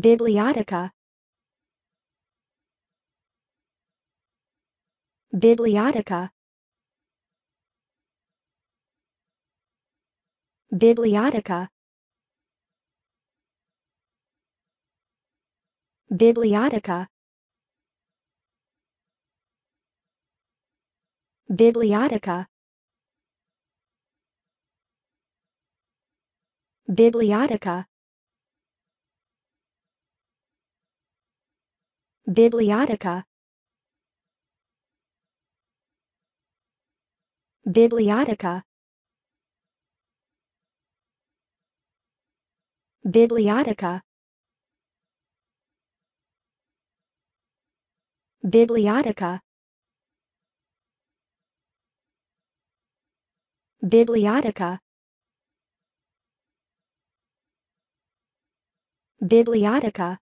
Bibliotica. Bibliotica. Bibliotica. Bibliotica. Bibliotica. Biblioteca Biblioteca Biblioteca Biblioteca Biblioteca Biblioteca Biblioteca